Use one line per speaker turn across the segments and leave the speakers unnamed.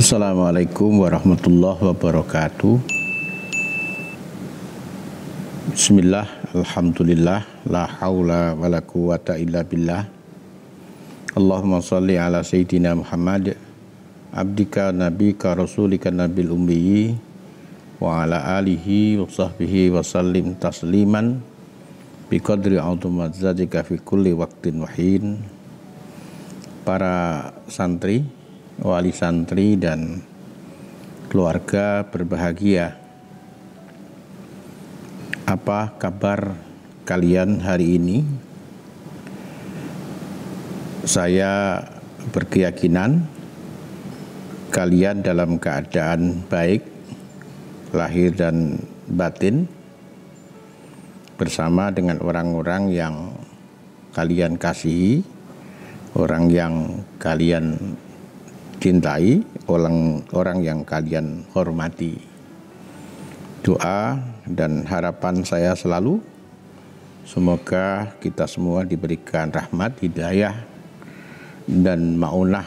Assalamualaikum warahmatullahi wabarakatuh Bismillah Alhamdulillah La hawla wa la quwata illa billah Allahumma salli ala Sayyidina Muhammad Abdika nabika rasulika nabil umbiyi Wa ala alihi wa sahbihi wa sallim tasliman Biqadri zadika fi kulli waktin wahin Para santri wali santri dan keluarga berbahagia. Apa kabar kalian hari ini? Saya berkeyakinan kalian dalam keadaan baik lahir dan batin bersama dengan orang-orang yang kalian kasihi, orang yang kalian cintai, orang orang yang kalian hormati. Doa dan harapan saya selalu semoga kita semua diberikan rahmat, hidayah dan maunah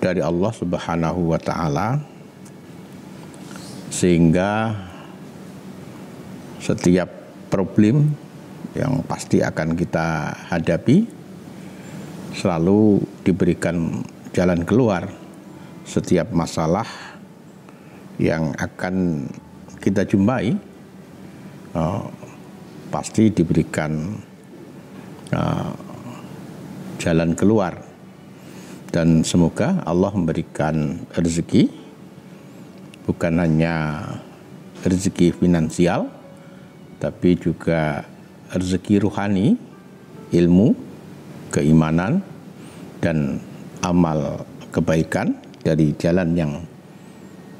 dari Allah Subhanahu wa taala sehingga setiap problem yang pasti akan kita hadapi selalu diberikan jalan keluar setiap masalah yang akan kita jumpai uh, pasti diberikan uh, jalan keluar dan semoga Allah memberikan rezeki bukan hanya rezeki finansial tapi juga rezeki ruhani ilmu keimanan dan amal kebaikan dari jalan yang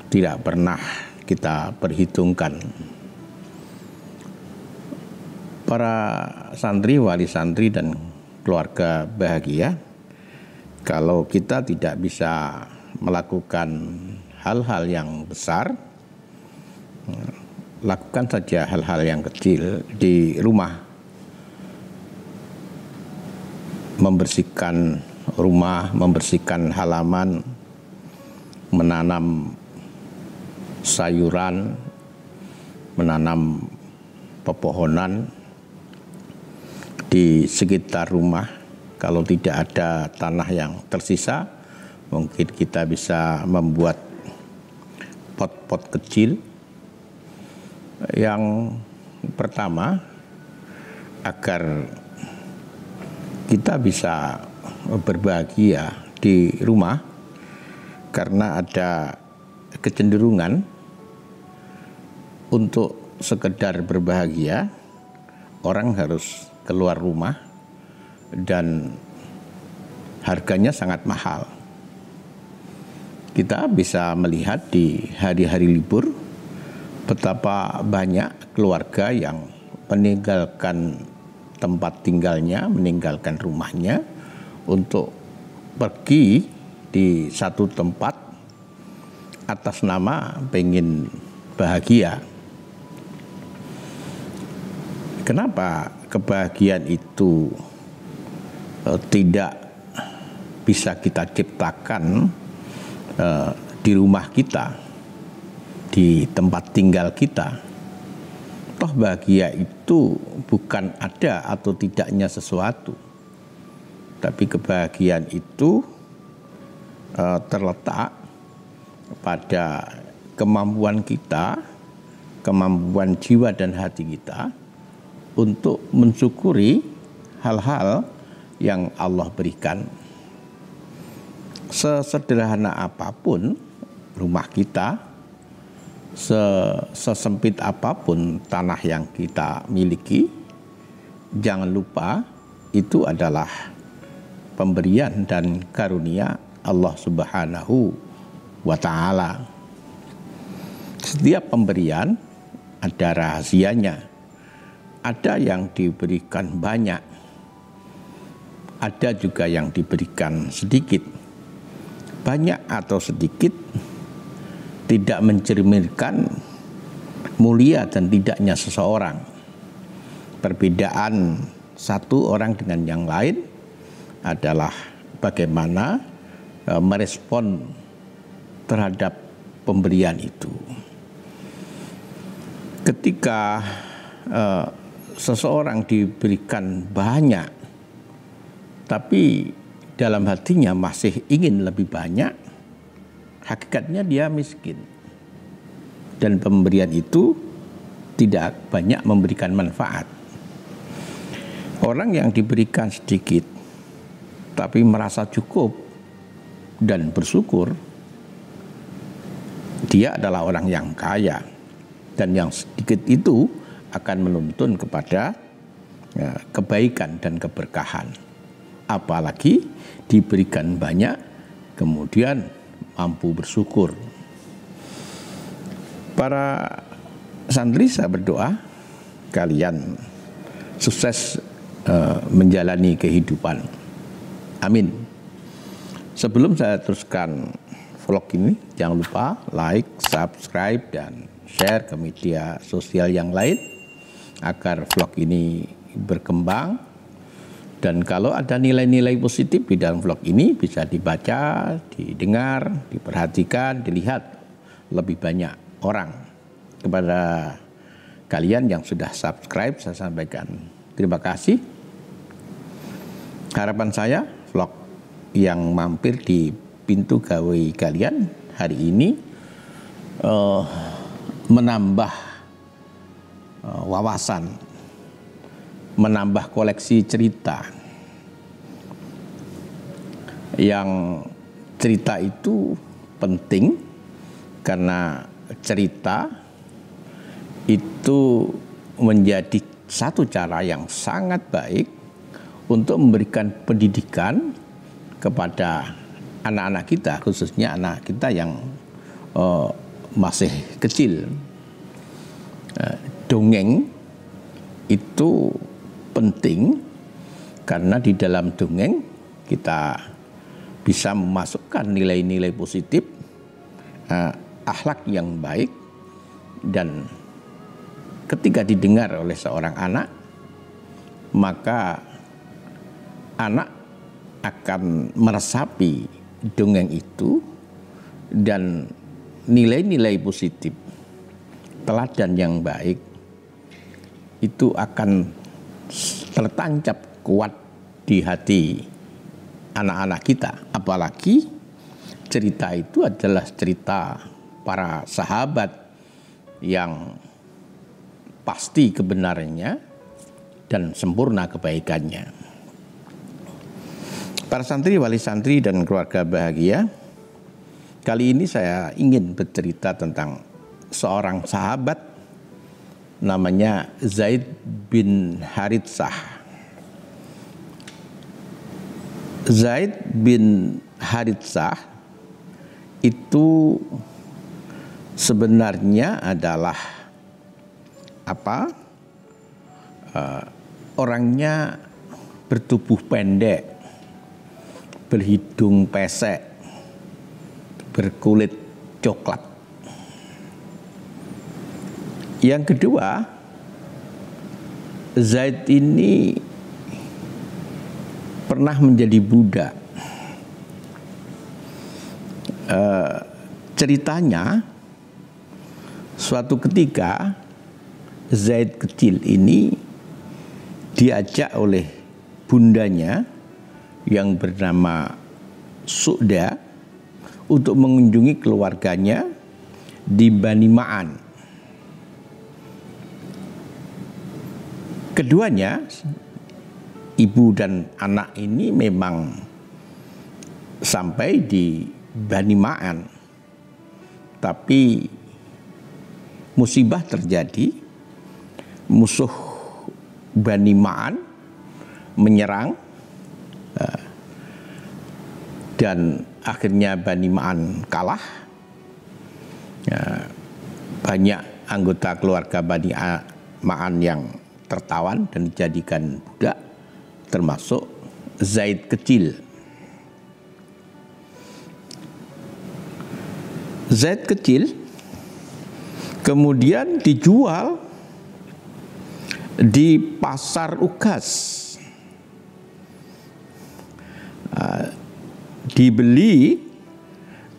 tidak pernah kita perhitungkan. Para santri, wali santri dan keluarga bahagia, kalau kita tidak bisa melakukan hal-hal yang besar, lakukan saja hal-hal yang kecil di rumah membersihkan rumah, membersihkan halaman, menanam sayuran, menanam pepohonan di sekitar rumah. Kalau tidak ada tanah yang tersisa, mungkin kita bisa membuat pot-pot kecil. Yang pertama, agar kita bisa berbahagia di rumah karena ada kecenderungan untuk sekedar berbahagia orang harus keluar rumah dan harganya sangat mahal. Kita bisa melihat di hari-hari libur betapa banyak keluarga yang meninggalkan tempat tinggalnya, meninggalkan rumahnya untuk pergi di satu tempat atas nama pengen bahagia. Kenapa kebahagiaan itu eh, tidak bisa kita ciptakan eh, di rumah kita, di tempat tinggal kita? toh bahagia itu bukan ada atau tidaknya sesuatu. Tapi kebahagiaan itu e, terletak pada kemampuan kita, kemampuan jiwa dan hati kita untuk mensyukuri hal-hal yang Allah berikan. Sesederhana apapun rumah kita, sesempit apapun tanah yang kita miliki, jangan lupa itu adalah pemberian dan karunia Allah Subhanahu wa taala. Setiap pemberian ada rahasianya. Ada yang diberikan banyak. Ada juga yang diberikan sedikit. Banyak atau sedikit tidak mencerminkan mulia dan tidaknya seseorang. Perbedaan satu orang dengan yang lain adalah bagaimana e, merespon terhadap pemberian itu. Ketika eh, seseorang diberikan banyak, tapi dalam hatinya masih ingin lebih banyak, hakikatnya dia miskin. Dan pemberian itu tidak banyak memberikan manfaat. Orang yang diberikan sedikit tapi merasa cukup dan bersyukur, dia adalah orang yang kaya dan yang sedikit itu akan menuntun kepada ya, kebaikan dan keberkahan. Apalagi diberikan banyak kemudian mampu bersyukur. Para santri saya berdoa kalian sukses uh, menjalani kehidupan. Amin. Sebelum saya teruskan vlog ini, jangan lupa like, subscribe, dan share ke media sosial yang lain agar vlog ini berkembang dan kalau ada nilai-nilai positif di dalam vlog ini bisa dibaca, didengar, diperhatikan, dilihat lebih banyak orang. Kepada kalian yang sudah subscribe saya sampaikan terima kasih. Harapan saya vlog yang mampir di pintu gawe kalian hari ini uh, menambah uh, wawasan menambah koleksi cerita yang cerita itu penting karena cerita itu menjadi satu cara yang sangat baik untuk memberikan pendidikan kepada anak-anak kita khususnya anak kita yang uh, masih kecil uh, dongeng itu penting karena di dalam dongeng kita bisa memasukkan nilai-nilai positif, eh, akhlak yang baik, dan ketika didengar oleh seorang anak, maka anak akan meresapi dongeng itu dan nilai-nilai positif, teladan yang baik itu akan tertancap kuat di hati anak-anak kita. Apalagi cerita itu adalah cerita para sahabat yang pasti kebenarannya dan sempurna kebaikannya. Para santri, wali santri, dan keluarga bahagia, kali ini saya ingin bercerita tentang seorang sahabat namanya Zaid bin Haritsah. Zaid bin Haritsah itu sebenarnya adalah apa? Uh, orangnya bertubuh pendek, berhidung pesek, berkulit coklat yang kedua, Zaid ini pernah menjadi Buddha. E, eh, ceritanya, suatu ketika Zaid kecil ini diajak oleh bundanya yang bernama Sukda untuk mengunjungi keluarganya di Bani Ma'an. Keduanya, ibu dan anak ini memang sampai di Bani Ma'an. Tapi musibah terjadi, musuh Bani Ma'an menyerang eh, dan akhirnya Bani Ma'an kalah. Eh, banyak anggota keluarga Bani Ma'an yang tertawan dan dijadikan budak termasuk Zaid kecil. Zaid kecil kemudian dijual di pasar Ukas. Ah, dibeli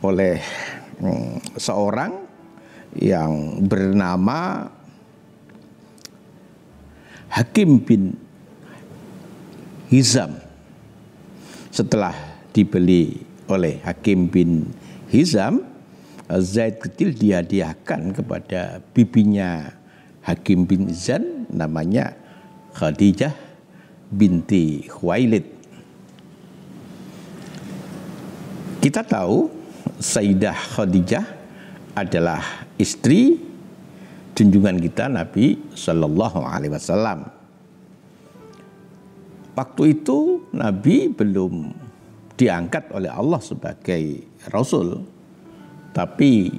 oleh hmm, seorang yang bernama Hakim bin Hizam setelah dibeli oleh Hakim bin Hizam eh, Zaid kecil dihadiahkan kepada bibinya Hakim bin Zan namanya Khadijah binti Khuwailid. Kita tahu Sayyidah Khadijah adalah istri junjungan kita Nabi Shallallahu Alaihi Wasallam. Waktu itu Nabi belum diangkat oleh Allah sebagai Rasul, tapi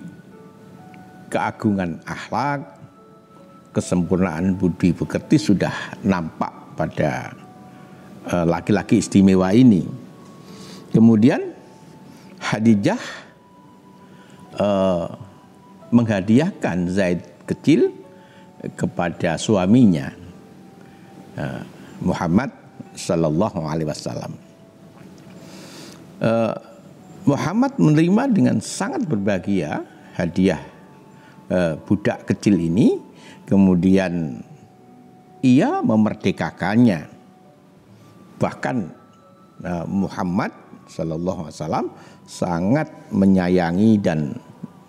keagungan akhlak, kesempurnaan budi pekerti sudah nampak pada eh, laki-laki istimewa ini. Kemudian Hadijah eh, menghadiahkan Zaid kecil kepada suaminya eh, Muhammad Sallallahu Alaihi Wasallam. Eh, Muhammad menerima dengan sangat berbahagia hadiah eh, budak kecil ini, kemudian ia memerdekakannya. Bahkan Muhammad Sallallahu Alaihi Wasallam sangat menyayangi dan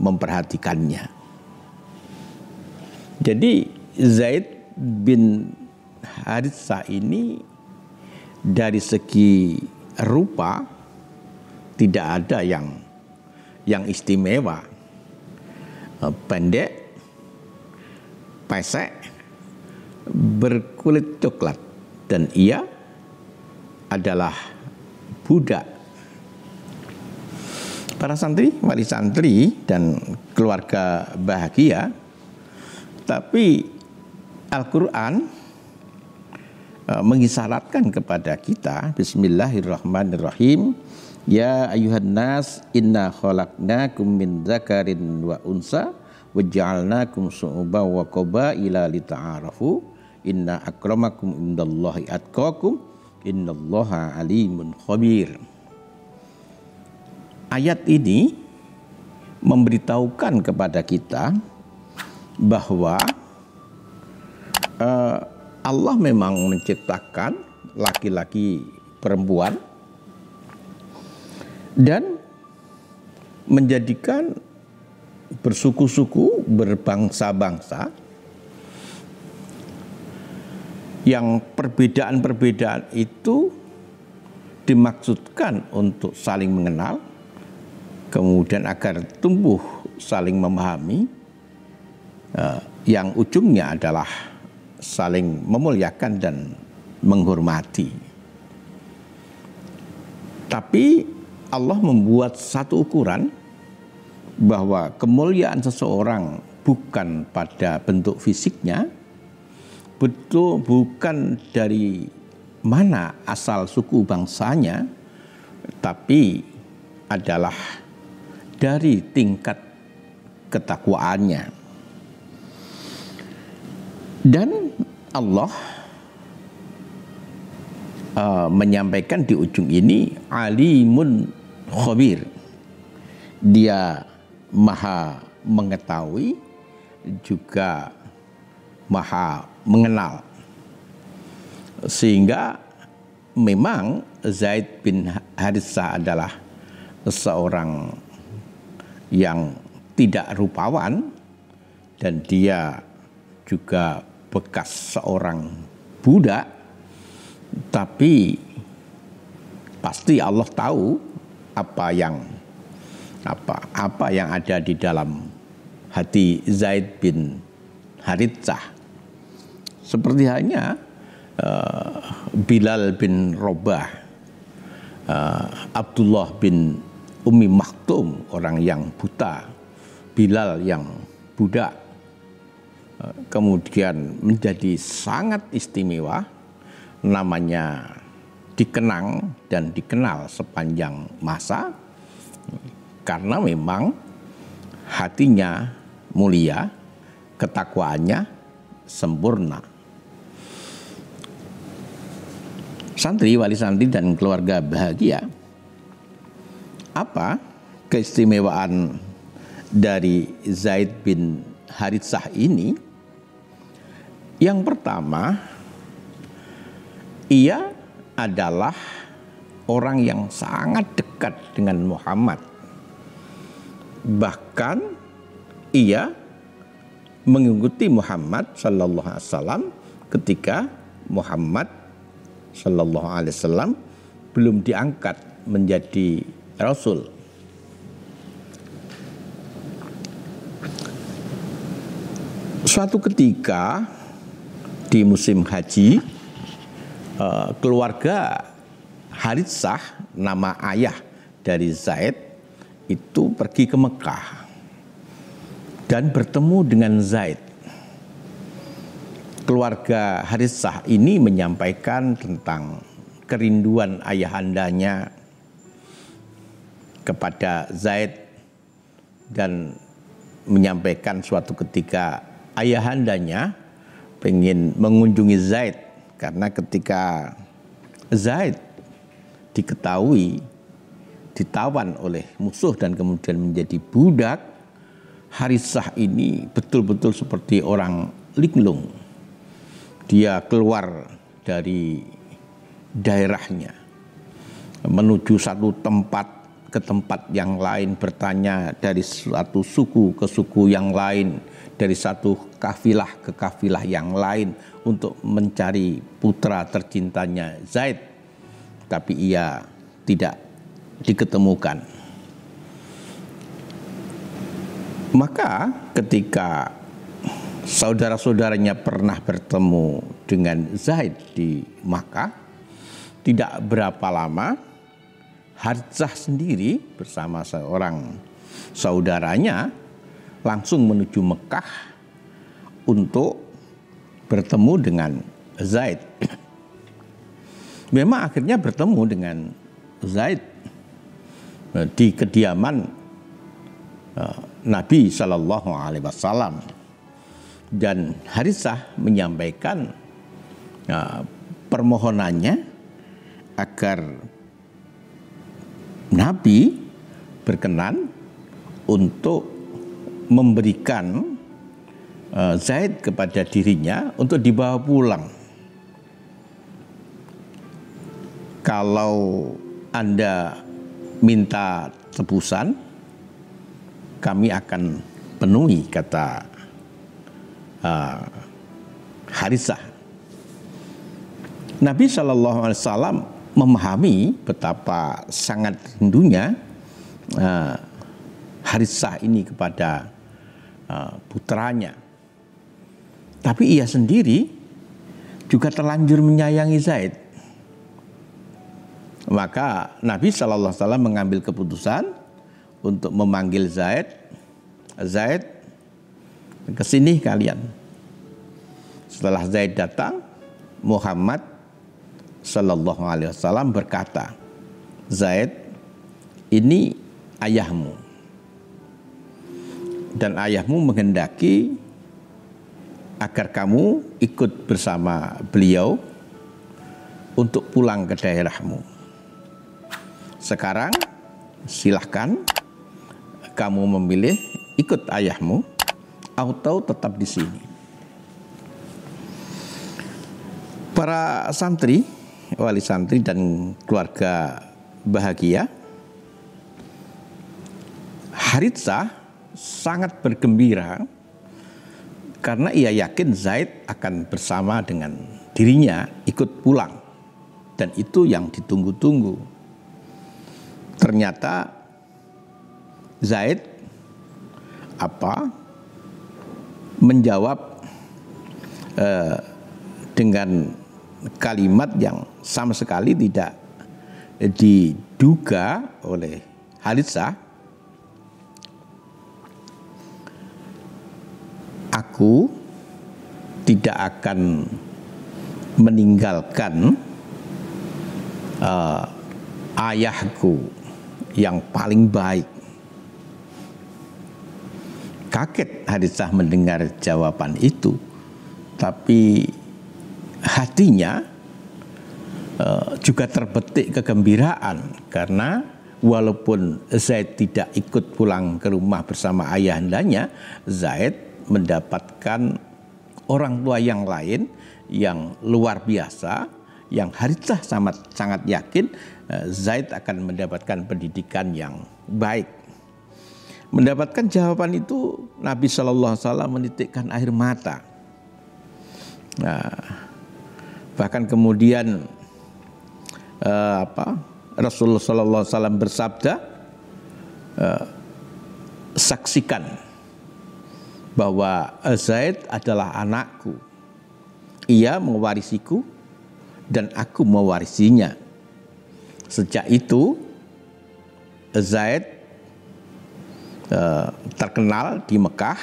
memperhatikannya. Jadi Zaid bin Harithah ini dari segi rupa tidak ada yang yang istimewa. Eh, pendek, pesek, berkulit coklat dan ia adalah budak. Para santri, wali santri dan keluarga bahagia tapi Al-Quran e, mengisyaratkan kepada kita Bismillahirrahmanirrahim Ya ayuhan nas inna khalaqnakum min zakarin wa unsa waj'alnakum su'uba wa qabaila lita'arafu inna akramakum indallahi atqakum innallaha alimun khabir Ayat ini memberitahukan kepada kita bahwa uh, Allah memang menciptakan laki-laki perempuan dan menjadikan bersuku-suku berbangsa-bangsa yang perbedaan-perbedaan itu dimaksudkan untuk saling mengenal kemudian agar tumbuh saling memahami Eh, yang ujungnya adalah saling memuliakan dan menghormati. Tapi Allah membuat satu ukuran bahwa kemuliaan seseorang bukan pada bentuk fisiknya, betul bukan dari mana asal suku bangsanya, tapi adalah dari tingkat ketakwaannya. Dan Allah uh, menyampaikan di ujung ini alimun khabir Dia maha mengetahui juga maha mengenal. Sehingga memang Zaid bin Harithah adalah seorang yang tidak rupawan dan dia juga bekas seorang budak, tapi pasti Allah tahu apa yang apa apa yang ada di dalam hati Zaid bin Harithah. Seperti hanya uh, eh, Bilal bin Robah, uh, Abdullah bin Umi Maktum, orang yang buta, Bilal yang budak, kemudian menjadi sangat istimewa namanya dikenang dan dikenal sepanjang masa karena memang hatinya mulia, ketakwaannya sempurna. Santri, wali santri dan keluarga bahagia. Apa keistimewaan dari Zaid bin Haritsah ini? Yang pertama, ia adalah orang yang sangat dekat dengan Muhammad. Bahkan ia mengikuti Muhammad sallallahu Alaihi Wasallam ketika Muhammad sallallahu Alaihi Wasallam belum diangkat menjadi Rasul. Suatu ketika di musim haji eh, keluarga Haritsah nama ayah dari Zaid itu pergi ke Mekah dan bertemu dengan Zaid. Keluarga Haritsah ini menyampaikan tentang kerinduan ayahandanya kepada Zaid dan menyampaikan suatu ketika ayahandanya pengen mengunjungi Zaid karena ketika Zaid diketahui ditawan oleh musuh dan kemudian menjadi budak Harisah ini betul-betul seperti orang linglung dia keluar dari daerahnya menuju satu tempat ke tempat yang lain bertanya dari suatu suku ke suku yang lain dari satu kafilah ke kafilah yang lain untuk mencari putra tercintanya Zaid tapi ia tidak diketemukan maka ketika saudara-saudaranya pernah bertemu dengan Zaid di Makkah tidak berapa lama Harzah sendiri bersama seorang saudaranya langsung menuju Mekah untuk bertemu dengan Zaid. Memang akhirnya bertemu dengan Zaid eh, di kediaman eh, Nabi Shallallahu Alaihi Wasallam dan Harisah menyampaikan eh, permohonannya agar Nabi berkenan untuk memberikan zait eh, Zaid kepada dirinya untuk dibawa pulang. Kalau Anda minta tebusan, kami akan penuhi kata uh, eh, Harisah. Nabi Shallallahu Alaihi Wasallam memahami betapa sangat rindunya uh, eh, Harisah ini kepada Eh, putranya. Tapi ia sendiri juga terlanjur menyayangi Zaid. Maka Nabi Shallallahu Alaihi Wasallam mengambil keputusan untuk memanggil Zaid, Zaid kesini kalian. Setelah Zaid datang, Muhammad Shallallahu Alaihi Wasallam berkata, Zaid, ini ayahmu dan ayahmu menghendaki agar kamu ikut bersama beliau untuk pulang ke daerahmu. Sekarang silahkan kamu memilih ikut ayahmu atau tetap di sini. Para santri, wali santri dan keluarga bahagia, haritsah sangat bergembira karena ia yakin Zaid akan bersama dengan dirinya ikut pulang. Dan itu yang ditunggu-tunggu. Ternyata Zaid apa menjawab eh, dengan kalimat yang sama sekali tidak diduga oleh Halidsah aku tidak akan meninggalkan uh, ayahku yang paling baik. Kaget Harithah mendengar jawaban itu, tapi hatinya uh, juga terbetik kegembiraan karena walaupun Zaid tidak ikut pulang ke rumah bersama ayahandanya, Zaid mendapatkan orang tua yang lain yang luar biasa yang harithah sangat sangat yakin eh, Zaid akan mendapatkan pendidikan yang baik. Mendapatkan jawaban itu Nabi Shallallahu Alaihi Wasallam menitikkan air mata. Nah, bahkan kemudian eh, apa Rasulullah Shallallahu Alaihi Wasallam bersabda eh, saksikan bahwa eh, Zaid adalah anakku. Ia mewarisiku dan aku mewarisinya. Sejak itu Zaid eh, terkenal di Mekah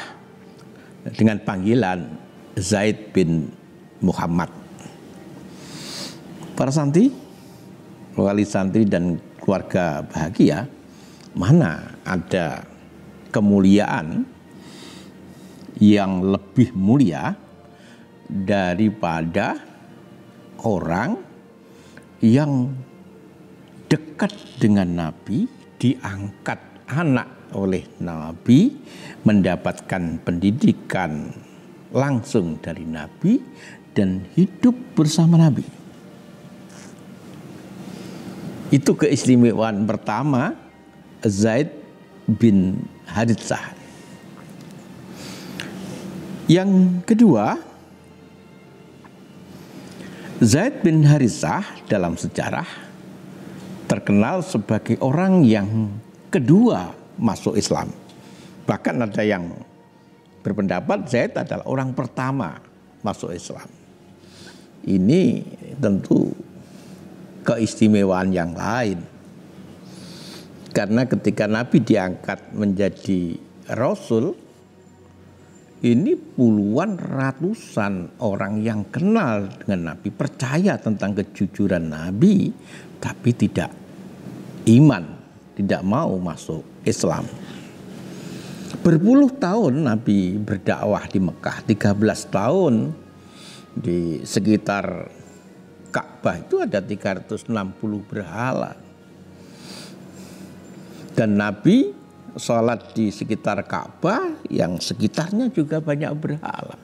dengan panggilan Zaid bin Muhammad. Para santri, wali santri dan keluarga bahagia, mana ada kemuliaan yang lebih mulia daripada orang yang dekat dengan Nabi, diangkat anak oleh Nabi, mendapatkan pendidikan langsung dari Nabi, dan hidup bersama Nabi. Itu keistimewaan pertama Zaid bin Harithah yang kedua, Zaid bin Harisah dalam sejarah terkenal sebagai orang yang kedua masuk Islam. Bahkan ada yang berpendapat Zaid adalah orang pertama masuk Islam. Ini tentu keistimewaan yang lain. Karena ketika Nabi diangkat menjadi rasul, ini puluhan ratusan orang yang kenal dengan Nabi percaya tentang kejujuran Nabi tapi tidak iman, tidak mau masuk Islam. Berpuluh tahun Nabi berdakwah di Mekah, 13 tahun di sekitar Ka'bah itu ada 360 berhala. Dan Nabi sholat di sekitar Ka'bah yang sekitarnya juga banyak berhala.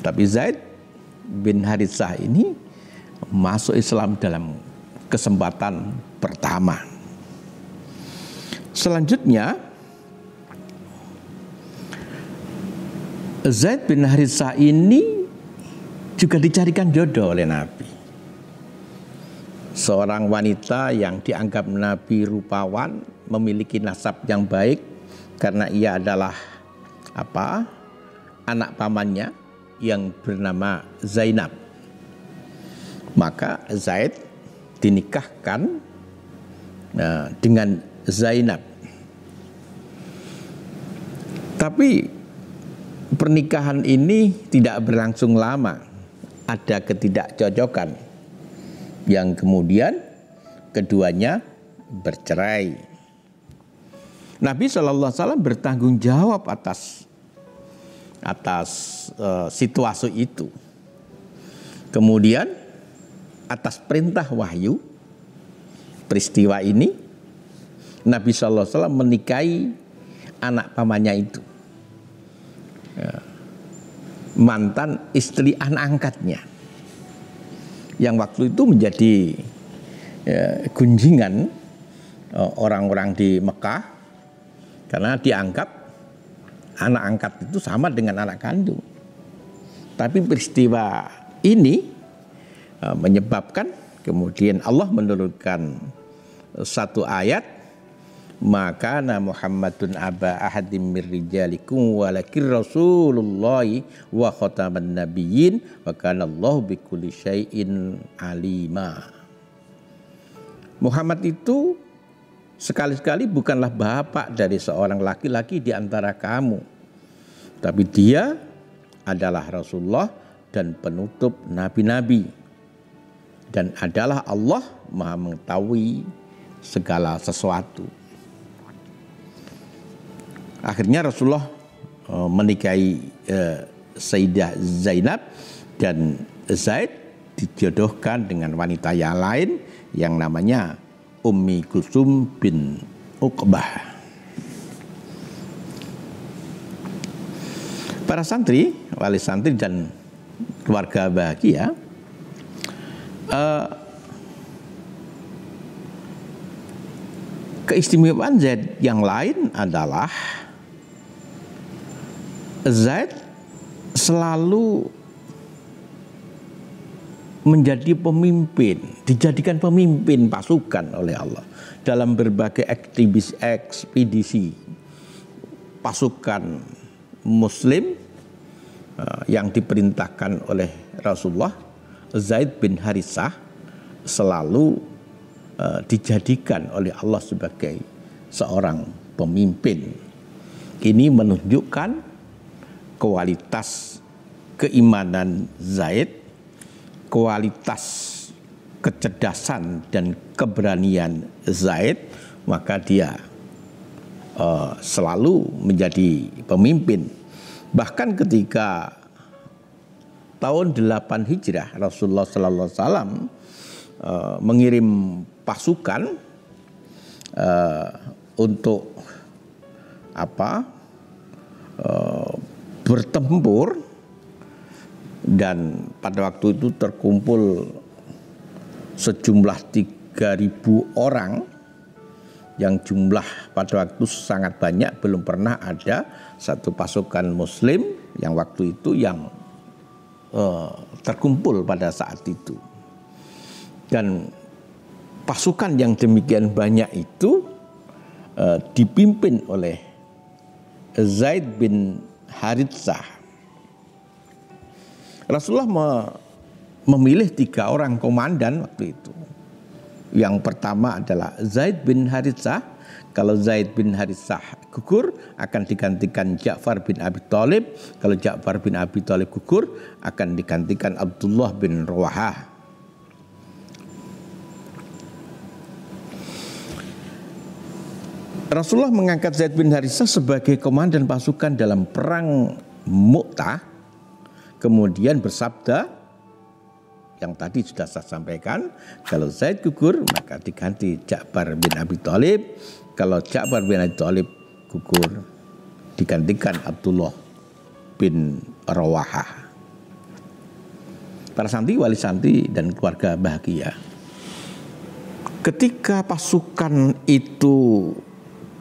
Tapi Zaid bin Harithah ini masuk Islam dalam kesempatan pertama. Selanjutnya Zaid bin Harithah ini juga dicarikan jodoh oleh Nabi seorang wanita yang dianggap Nabi rupawan memiliki nasab yang baik karena ia adalah apa anak pamannya yang bernama Zainab maka Zaid dinikahkan eh, dengan Zainab tapi pernikahan ini tidak berlangsung lama ada ketidakcocokan yang kemudian keduanya bercerai. Nabi Shallallahu Alaihi Wasallam bertanggung jawab atas atas e, situasi itu. Kemudian atas perintah wahyu peristiwa ini Nabi Shallallahu Alaihi Wasallam menikahi anak pamannya itu ya. mantan istri anak angkatnya yang waktu itu menjadi ya, gunjingan e, orang-orang di Mekah karena dianggap anak angkat itu sama dengan anak kandung. Tapi peristiwa ini e, menyebabkan kemudian Allah menurunkan satu ayat maka na Muhammadun aba ahadim mirrijalikum walakin Rasulullah wa khataman nabiyyin wa kana Allah bikulli syai'in alima. Muhammad itu sekali-sekali bukanlah bapak dari seorang laki-laki di antara kamu. Tapi dia adalah Rasulullah dan penutup nabi-nabi. Dan adalah Allah Maha mengetahui segala sesuatu. Akhirnya Rasulullah e, menikahi Saidah e, Sayyidah Zainab dan Zaid dijodohkan dengan wanita yang lain yang namanya Ummi Kusum bin Uqbah. Para santri, wali santri dan keluarga bahagia uh, keistimewaan Zaid yang lain adalah Zaid selalu menjadi pemimpin, dijadikan pemimpin pasukan oleh Allah dalam berbagai aktivis ekspedisi pasukan muslim eh, yang diperintahkan oleh Rasulullah Zaid bin Harisah selalu eh, dijadikan oleh Allah sebagai seorang pemimpin. Ini menunjukkan kualitas keimanan Zaid, kualitas kecerdasan dan keberanian Zaid, maka dia uh, selalu menjadi pemimpin. Bahkan ketika tahun 8 Hijrah Rasulullah sallallahu alaihi wasallam eh, mengirim pasukan uh, untuk apa? Uh, bertempur dan pada waktu itu terkumpul sejumlah 3.000 orang yang jumlah pada waktu sangat banyak belum pernah ada satu pasukan muslim yang waktu itu yang uh, terkumpul pada saat itu dan pasukan yang demikian banyak itu uh, dipimpin oleh Zaid bin Haritsah. Rasulullah memilih tiga orang komandan waktu itu. Yang pertama adalah Zaid bin Haritsah. Kalau Zaid bin Harithah gugur akan digantikan Ja'far bin Abi Thalib. Kalau Ja'far bin Abi Thalib gugur akan digantikan Abdullah bin Rawahah. Rasulullah mengangkat Zaid bin Harisah sebagai komandan pasukan dalam perang Mu'tah. Kemudian bersabda yang tadi sudah saya sampaikan, kalau Zaid gugur maka diganti Ja'far bin Abi Thalib. Kalau Ja'far bin Abi Thalib gugur digantikan Abdullah bin Rawaha. Para santi wali santi dan keluarga bahagia. Ketika pasukan itu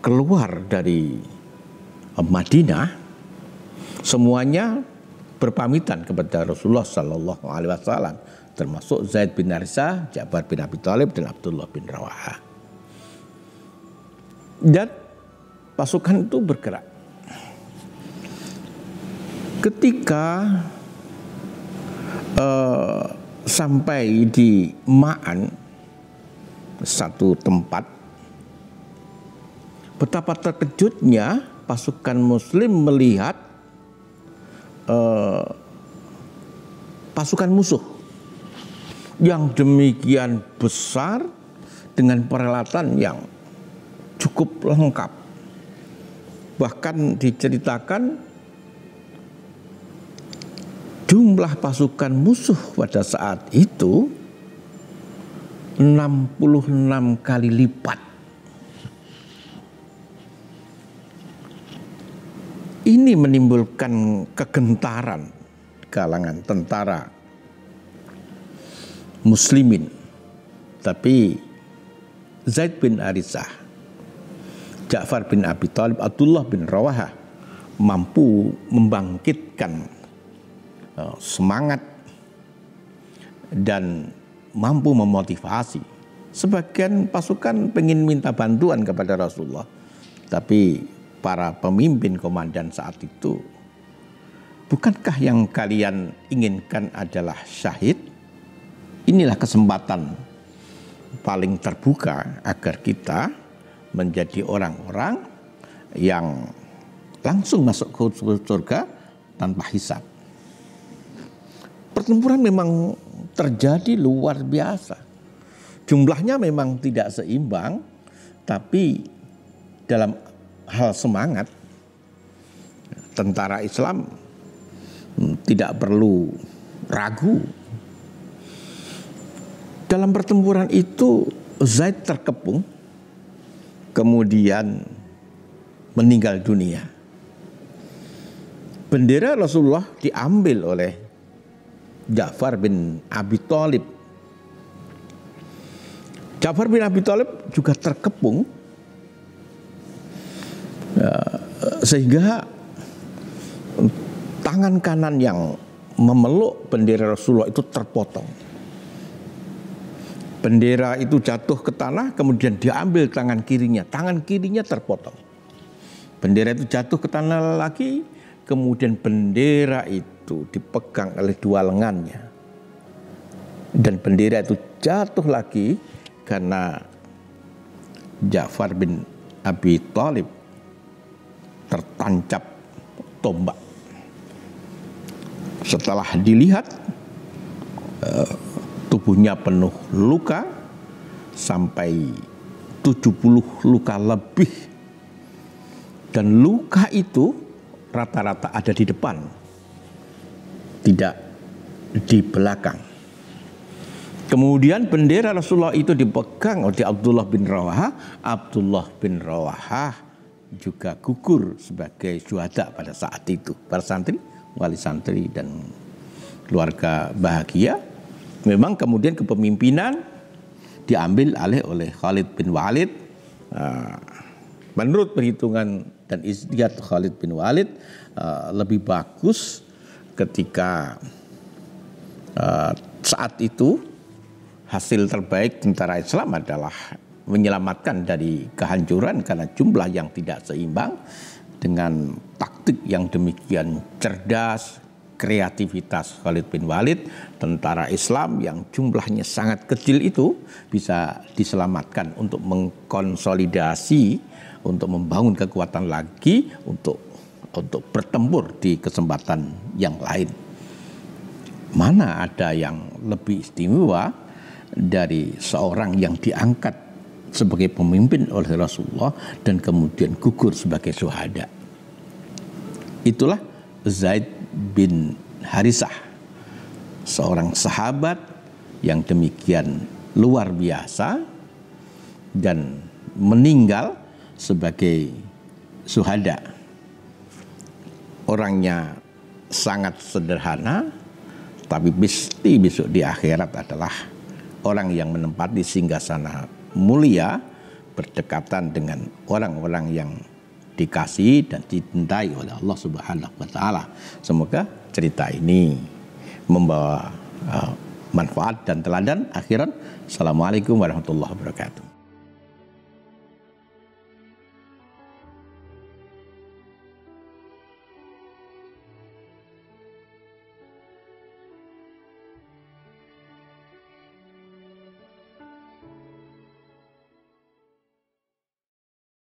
keluar dari eh, Madinah semuanya berpamitan kepada Rasulullah Sallallahu Alaihi Wasallam termasuk Zaid bin Arisa, Ja'far bin Abi Talib dan Abdullah bin Rawaha. Dan pasukan itu bergerak. Ketika uh, sampai di Ma'an, satu tempat betapa terkejutnya pasukan muslim melihat uh, pasukan musuh yang demikian besar dengan peralatan yang cukup lengkap. Bahkan diceritakan jumlah pasukan musuh pada saat itu 66 kali lipat Ini menimbulkan kegentaran kalangan tentara muslimin. Tapi Zaid bin Arisah, Ja'far bin Abi Talib, Abdullah bin Rawaha mampu membangkitkan uh, semangat dan mampu memotivasi. Sebagian pasukan pengen minta bantuan kepada Rasulullah, tapi para pemimpin komandan saat itu, bukankah yang kalian inginkan adalah syahid? Inilah kesempatan paling terbuka agar kita menjadi orang-orang yang langsung masuk ke surga tanpa hisap. Pertempuran memang terjadi luar biasa. Jumlahnya memang tidak seimbang, tapi dalam hal semangat tentara Islam hmm, tidak perlu ragu. Dalam pertempuran itu Zaid terkepung kemudian meninggal dunia. Bendera Rasulullah diambil oleh Ja'far bin Abi Thalib. Ja'far bin Abi Thalib juga terkepung sehingga tangan kanan yang memeluk bendera Rasulullah itu terpotong. Bendera itu jatuh ke tanah, kemudian diambil tangan kirinya. Tangan kirinya terpotong. Bendera itu jatuh ke tanah lagi, kemudian bendera itu dipegang oleh dua lengannya. Dan bendera itu jatuh lagi karena Ja'far bin Abi Thalib tertancap tombak. Setelah dilihat eh, tubuhnya penuh luka sampai 70 luka lebih. Dan luka itu rata-rata ada di depan. Tidak di belakang. Kemudian bendera Rasulullah itu dipegang oleh Abdullah bin Rawaha. Abdullah bin Rawaha juga gugur sebagai syuhada pada saat itu. Para santri, wali santri dan keluarga bahagia. Memang kemudian kepemimpinan diambil alih oleh Khalid bin Walid. Ah, menurut perhitungan dan istiadat Khalid bin Walid ah, lebih bagus ketika ah, saat itu hasil terbaik tentara Islam adalah menyelamatkan dari kehancuran karena jumlah yang tidak seimbang dengan taktik yang demikian cerdas, kreativitas Khalid bin Walid, tentara Islam yang jumlahnya sangat kecil itu bisa diselamatkan untuk mengkonsolidasi, untuk membangun kekuatan lagi, untuk untuk bertempur di kesempatan yang lain. Mana ada yang lebih istimewa dari seorang yang diangkat sebagai pemimpin oleh Rasulullah dan kemudian gugur sebagai syuhada. Itulah Zaid bin Harisah, seorang sahabat yang demikian luar biasa dan meninggal sebagai syuhada. Orangnya sangat sederhana, tapi pasti besok di akhirat adalah orang yang menempati singgasana mulia berdekatan dengan orang-orang yang dikasih dan dicintai oleh Allah Subhanahu wa taala. Semoga cerita ini membawa uh, manfaat dan teladan. Akhiran, Assalamualaikum warahmatullahi wabarakatuh.